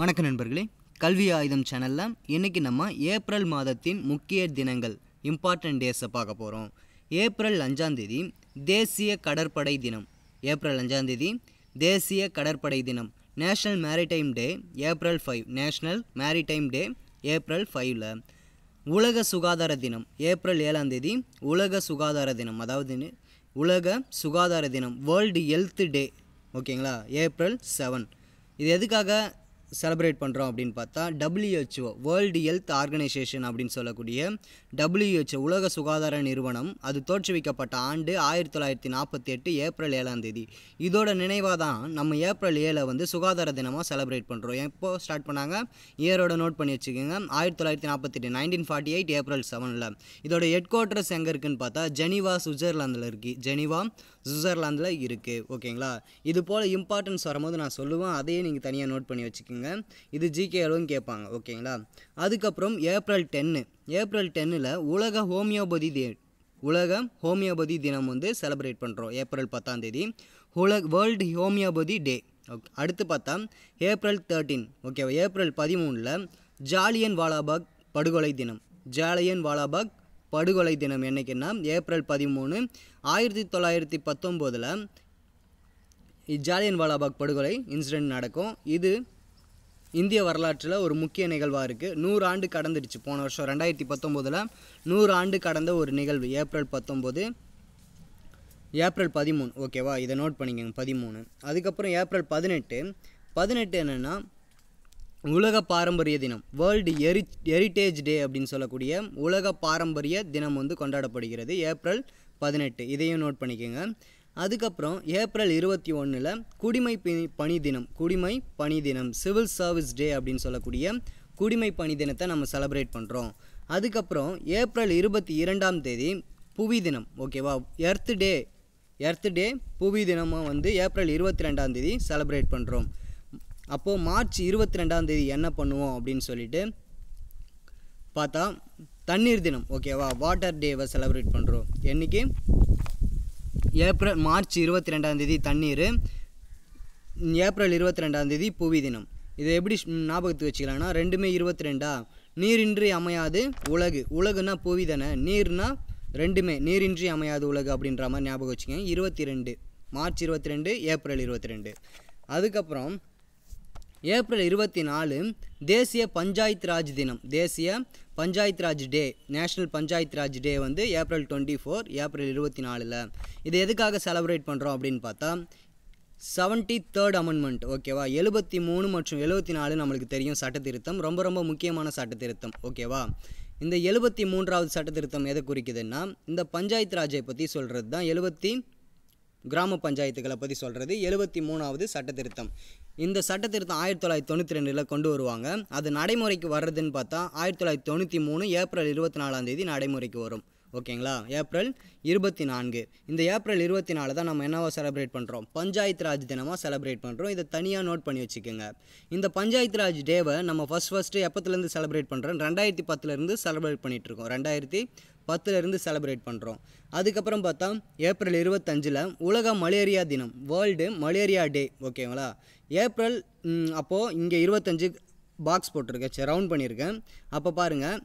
வணக்கம் நண்பர்களே கல்வி ஆயுதம் சேனலில் இன்றைக்கி நம்ம ஏப்ரல் மாதத்தின் முக்கிய தினங்கள் இம்பார்ட்டன்ட் டேஸை பார்க்க போகிறோம் ஏப்ரல் அஞ்சாந்தேதி தேசிய கடற்படை தினம் ஏப்ரல் அஞ்சாந்தேதி தேசிய கடற்படை தினம் national maritime day April five national maritime day April ஃபைவ்ல உலக சுகாதார தினம் ஏப்ரல் ஏழாம் தேதி உலக சுகாதார தினம் அதாவது உலக சுகாதார தினம் வேர்ல்டு ஹெல்த் டே ஓகேங்களா ஏப்ரல் செவன் இது எதுக்காக செலப்ரேட் பண்ணுறோம் அப்படின்னு பார்த்தா டபிள்யூஹெச்ஓ வேர்ல்டு ஹெல்த் ஆர்கனைசேஷன் அப்படின்னு சொல்லக்கூடிய டபிள்யூஹெச்ஓ உலக சுகாதார நிறுவனம் அது தோற்றுவிக்கப்பட்ட ஆண்டு ஆயிரத்தி தொள்ளாயிரத்தி நாற்பத்தி எட்டு ஏப்ரல் ஏழாம் தேதி இதோட நினைவாக தான் நம்ம ஏப்ரல் ஏழை வந்து சுகாதார தினமாக செலப்ரேட் பண்ணுறோம் எப்போ ஸ்டார்ட் பண்ணாங்க இயரோட நோட் பண்ணி வச்சுக்கோங்க ஆயிரத்தி தொள்ளாயிரத்தி நாற்பத்தெட்டு நைன்டீன் ஃபார்ட்டி எயிட் ஏப்ரல் செவனில் இதோட ஹெட் குவார்ட்டர்ஸ் எங்கே இருக்குன்னு பார்த்தா ஜெனிவா சுவிட்சர்லாந்தில் இருக்குது ஜெனிவா சுவிட்சர்லாந்தில் இருக்குது ஓகேங்களா இது போல் இம்பார்ட்டன்ஸ் வரும்போது நான் சொல்லுவேன் அதையே நீங்கள் தனியாக நோட் பண்ணி வச்சுக்கோங்க பார்த்துங்க இது ஜிகேலும் கேட்பாங்க ஓகேங்களா அதுக்கப்புறம் ஏப்ரல் டென்னு ஏப்ரல் டென்னில் உலக ஹோமியோபதி டே உலக ஹோமியோபதி தினம் வந்து செலிப்ரேட் பண்ணுறோம் ஏப்ரல் பத்தாம் தேதி உலக வேர்ல்டு ஹோமியோபதி டே ஓகே அடுத்து பார்த்தா ஏப்ரல் தேர்ட்டீன் ஓகேவா ஏப்ரல் பதிமூணில் ஜாலியன் வாலாபாக் படுகொலை தினம் ஜாலியன் வாலாபாக் படுகொலை தினம் என்றைக்குன்னா ஏப்ரல் பதிமூணு ஆயிரத்தி தொள்ளாயிரத்தி பத்தொம்போதில் ஜாலியன் வாலாபாக் படுகொலை இன்சிடெண்ட் நடக்கும் இது இந்திய வரலாற்றில் ஒரு முக்கிய நிகழ்வாக இருக்குது நூறு ஆண்டு கடந்துடுச்சு போன வருஷம் ரெண்டாயிரத்தி பத்தொம்போதில் நூறு ஆண்டு கடந்த ஒரு நிகழ்வு ஏப்ரல் பத்தொம்போது ஏப்ரல் பதிமூணு ஓகேவா இதை நோட் பண்ணிக்கோங்க பதிமூணு அதுக்கப்புறம் ஏப்ரல் பதினெட்டு பதினெட்டு என்னென்னா உலக பாரம்பரிய தினம் வேர்ல்டு எரி ஹெரிட்டேஜ் டே அப்படின்னு சொல்லக்கூடிய உலக பாரம்பரிய தினம் வந்து கொண்டாடப்படுகிறது ஏப்ரல் பதினெட்டு இதையும் நோட் பண்ணிக்கோங்க அதுக்கப்புறம் ஏப்ரல் இருபத்தி ஒன்றில் குடிமை பணி தினம் குடிமை பணி தினம் சிவில் சர்வீஸ் டே அப்படின்னு சொல்லக்கூடிய குடிமை பணி தினத்தை நம்ம செலப்ரேட் பண்ணுறோம் அதுக்கப்புறம் ஏப்ரல் இருபத்தி இரண்டாம் தேதி புவி தினம் ஓகேவா எர்த் டே எர்த் டே புவி தினமாக வந்து ஏப்ரல் இருபத்தி ரெண்டாம் தேதி செலப்ரேட் பண்ணுறோம் அப்போது மார்ச் இருபத்தி ரெண்டாம் தேதி என்ன பண்ணுவோம் அப்படின்னு சொல்லிட்டு பார்த்தா தண்ணீர் தினம் ஓகேவா வாட்டர் டேவை செலப்ரேட் பண்ணுறோம் என்றைக்கு ஏப்ரல் மார்ச் இருபத்தி ரெண்டாம் தேதி தண்ணீர் ஏப்ரல் இருபத்தி ரெண்டாம் தேதி புவி தினம் இதை எப்படி ஞாபகத்துக்கு வச்சுக்கலாம்னா ரெண்டுமே இருபத்தி ரெண்டா நீரின்றி அமையாது உலகு உலகுனா புவி தானே நீர்னா ரெண்டுமே நீரின்றி அமையாது உலகு அப்படின்ற மாதிரி ஞாபகம் வச்சுக்கோங்க இருபத்தி ரெண்டு மார்ச் இருபத்தி ரெண்டு ஏப்ரல் இருபத்தி ரெண்டு அதுக்கப்புறம் ஏப்ரல் இருபத்தி நாலு தேசிய பஞ்சாயத்து ராஜ் தினம் தேசிய panchayat Raj day national panchayat Raj day வந்து ஏப்ரல் டுவெண்ட்டி ஃபோர் ஏப்ரல் இருபத்தி நாலில் இது எதுக்காக செலப்ரேட் பண்ணுறோம் அப்படின்னு பார்த்தா செவன்டி தேர்ட் அமெண்ட்மெண்ட் ஓகேவா எழுபத்தி மூணு மற்றும் எழுபத்தி நாலு நம்மளுக்கு தெரியும் சட்டத்திருத்தம் ரொம்ப ரொம்ப முக்கியமான சட்டத்திருத்தம் ஓகேவா இந்த எழுபத்தி மூன்றாவது சட்டத்திருத்தம் எதை குறிக்குதுன்னா இந்த பஞ்சாயத்து ராஜை பற்றி சொல்கிறது தான் எழுபத்தி கிராம பஞ்சாயத்துக்களை பற்றி சொல்கிறது எழுபத்தி மூணாவது சட்டத்திருத்தம் இந்த திருத்தம் ஆயிரத்தி தொள்ளாயிரத்தி தொண்ணூற்றி ரெண்டில் கொண்டு வருவாங்க அது நடைமுறைக்கு வர்றதுன்னு பார்த்தா ஆயிரத்தி தொள்ளாயிரத்தி தொண்ணூற்றி மூணு ஏப்ரல் இருபத்தி நாலாம் தேதி நடைமுறைக்கு வரும் ஓகேங்களா ஏப்ரல் இருபத்தி நான்கு இந்த ஏப்ரல் இருபத்தி நாலு தான் நம்ம என்னவா செலிப்ரேட் பண்ணுறோம் பஞ்சாயத்து ராஜ் தினமாக செலிப்ரேட் பண்ணுறோம் இதை தனியாக நோட் பண்ணி வச்சுக்கோங்க இந்த பஞ்சாயத்து ராஜ் டேவை நம்ம ஃபஸ்ட் ஃபஸ்ட்டு எப்பத்துலேருந்து செலிப்ரேட் பண்ணுறோம் ரெண்டாயிரத்தி பத்துலேருந்து செலிப்ரேட் பண்ணிகிட்ருக்கோம் ரெண்டாயிரத்தி பத்துலேருந்து செலிப்ரேட் பண்ணுறோம் அதுக்கப்புறம் பார்த்தா ஏப்ரல் இருபத்தஞ்சில் உலக மலேரியா தினம் வேர்ல்டு மலேரியா டே ஓகேங்களா ஏப்ரல் அப்போது இங்கே இருபத்தஞ்சு பாக்ஸ் போட்டிருக்கேன் சரி ரவுண்ட் பண்ணியிருக்கேன் அப்போ பாருங்கள்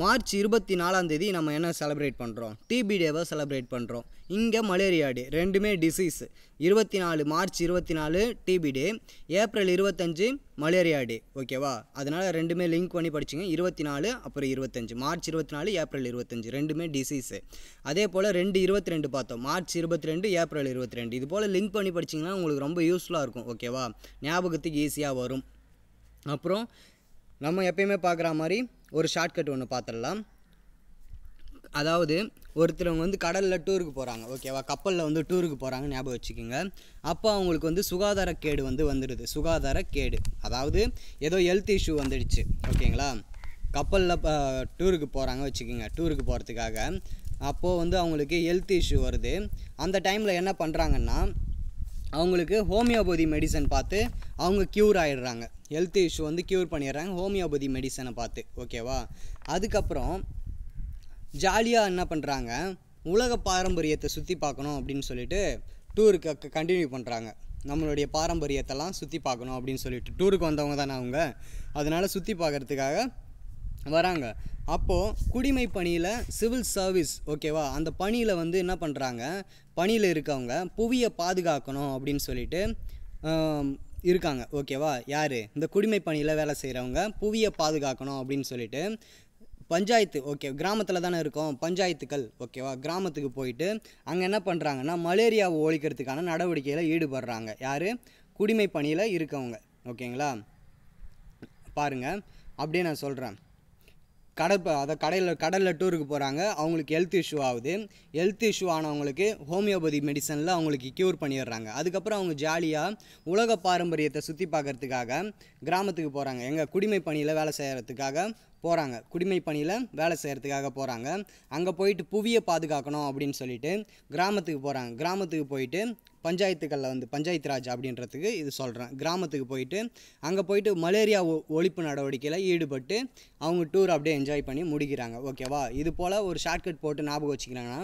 மார்ச் இருபத்தி நாலாம் தேதி நம்ம என்ன செலிப்ரேட் பண்ணுறோம் டிபி டேவை செலிப்ரேட் பண்ணுறோம் இங்கே மலேரியா டே ரெண்டுமே டிசீஸ் இருபத்தி நாலு மார்ச் இருபத்தி நாலு டிபி டே ஏப்ரல் இருபத்தஞ்சு மலேரியா டே ஓகேவா அதனால் ரெண்டுமே லிங்க் பண்ணி படிச்சுங்க இருபத்தி நாலு அப்புறம் இருபத்தஞ்சு மார்ச் இருபத்தி நாலு ஏப்ரல் இருபத்தஞ்சு ரெண்டுமே டிசீஸு அதே போல் ரெண்டு இருபத்தி ரெண்டு பார்த்தோம் மார்ச் இருபத்தி ரெண்டு ஏப்ரல் இருபத்தி ரெண்டு இது போல் லிங்க் பண்ணி படிச்சிங்கன்னா உங்களுக்கு ரொம்ப யூஸ்ஃபுல்லாக இருக்கும் ஓகேவா ஞாபகத்துக்கு ஈஸியாக வரும் அப்புறம் நம்ம எப்பயுமே பார்க்குற மாதிரி ஒரு ஷார்ட்கட் ஒன்று பார்த்துடலாம் அதாவது ஒருத்தரவங்க வந்து கடலில் டூருக்கு போகிறாங்க ஓகேவா கப்பலில் வந்து டூருக்கு போகிறாங்க ஞாபகம் வச்சுக்கோங்க அப்போ அவங்களுக்கு வந்து சுகாதார கேடு வந்து வந்துடுது சுகாதார கேடு அதாவது ஏதோ ஹெல்த் இஷ்யூ வந்துடுச்சு ஓகேங்களா கப்பலில் டூருக்கு போகிறாங்க வச்சுக்கோங்க டூருக்கு போகிறதுக்காக அப்போது வந்து அவங்களுக்கு ஹெல்த் இஷ்யூ வருது அந்த டைமில் என்ன பண்ணுறாங்கன்னா அவங்களுக்கு ஹோமியோபதி மெடிசன் பார்த்து அவங்க க்யூர் ஆகிடுறாங்க ஹெல்த் இஷ்யூ வந்து க்யூர் பண்ணிடுறாங்க ஹோமியோபதி மெடிசனை பார்த்து ஓகேவா அதுக்கப்புறம் ஜாலியாக என்ன பண்ணுறாங்க உலக பாரம்பரியத்தை சுற்றி பார்க்கணும் அப்படின்னு சொல்லிட்டு டூருக்கு கண்டினியூ பண்ணுறாங்க நம்மளுடைய பாரம்பரியத்தெல்லாம் சுற்றி பார்க்கணும் அப்படின்னு சொல்லிட்டு டூருக்கு வந்தவங்க தானே அவங்க அதனால் சுற்றி பார்க்குறதுக்காக வராங்க அப்போது குடிமை பணியில் சிவில் சர்வீஸ் ஓகேவா அந்த பணியில் வந்து என்ன பண்ணுறாங்க பணியில் இருக்கவங்க புவியை பாதுகாக்கணும் அப்படின்னு சொல்லிட்டு இருக்காங்க ஓகேவா யார் இந்த குடிமை பணியில் வேலை செய்கிறவங்க புவியை பாதுகாக்கணும் அப்படின்னு சொல்லிட்டு பஞ்சாயத்து ஓகே கிராமத்தில் தானே இருக்கும் பஞ்சாயத்துக்கள் ஓகேவா கிராமத்துக்கு போயிட்டு அங்கே என்ன பண்ணுறாங்கன்னா மலேரியாவை ஒழிக்கிறதுக்கான நடவடிக்கையில் ஈடுபடுறாங்க யார் குடிமை பணியில் இருக்கவங்க ஓகேங்களா பாருங்கள் அப்படியே நான் சொல்கிறேன் கடற்ப அதை கடையில் கடலில் டூருக்கு போகிறாங்க அவங்களுக்கு ஹெல்த் இஷ்யூ ஆகுது ஹெல்த் இஷ்யூ ஆனவங்களுக்கு ஹோமியோபதி மெடிசனில் அவங்களுக்கு க்யூர் பண்ணிடுறாங்க அதுக்கப்புறம் அவங்க ஜாலியாக உலக பாரம்பரியத்தை சுற்றி பார்க்குறதுக்காக கிராமத்துக்கு போகிறாங்க எங்கள் குடிமை பணியில் வேலை செய்கிறதுக்காக போகிறாங்க குடிமை பணியில் வேலை செய்கிறதுக்காக போகிறாங்க அங்கே போயிட்டு புவியை பாதுகாக்கணும் அப்படின்னு சொல்லிட்டு கிராமத்துக்கு போகிறாங்க கிராமத்துக்கு போயிட்டு பஞ்சாயத்துக்களில் வந்து பஞ்சாயத்து ராஜ் அப்படின்றதுக்கு இது சொல்கிறேன் கிராமத்துக்கு போயிட்டு அங்கே போயிட்டு மலேரியா ஒழிப்பு நடவடிக்கையில் ஈடுபட்டு அவங்க டூர் அப்படியே என்ஜாய் பண்ணி முடிக்கிறாங்க ஓகேவா இது போல் ஒரு ஷார்ட்கட் போட்டு ஞாபகம் வச்சுக்கிறாங்கன்னா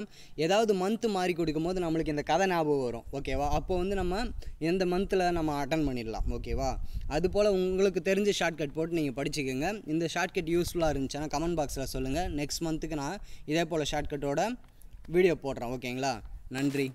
ஏதாவது மந்த்து மாறி கொடுக்கும்போது நம்மளுக்கு இந்த கதை ஞாபகம் வரும் ஓகேவா அப்போ வந்து நம்ம எந்த மந்தில் நம்ம அட்டன் பண்ணிடலாம் ஓகேவா அது போல் உங்களுக்கு தெரிஞ்ச ஷார்ட்கட் போட்டு நீங்கள் படிச்சுக்கோங்க இந்த ஷார்ட்கட் யூஸ்ஃபுல்லாக இருந்துச்சுன்னா கமெண்ட் பாக்ஸில் சொல்லுங்கள் நெக்ஸ்ட் மந்த்துக்கு நான் இதே போல் ஷார்ட்கட்டோட வீடியோ போடுறேன் ஓகேங்களா நன்றி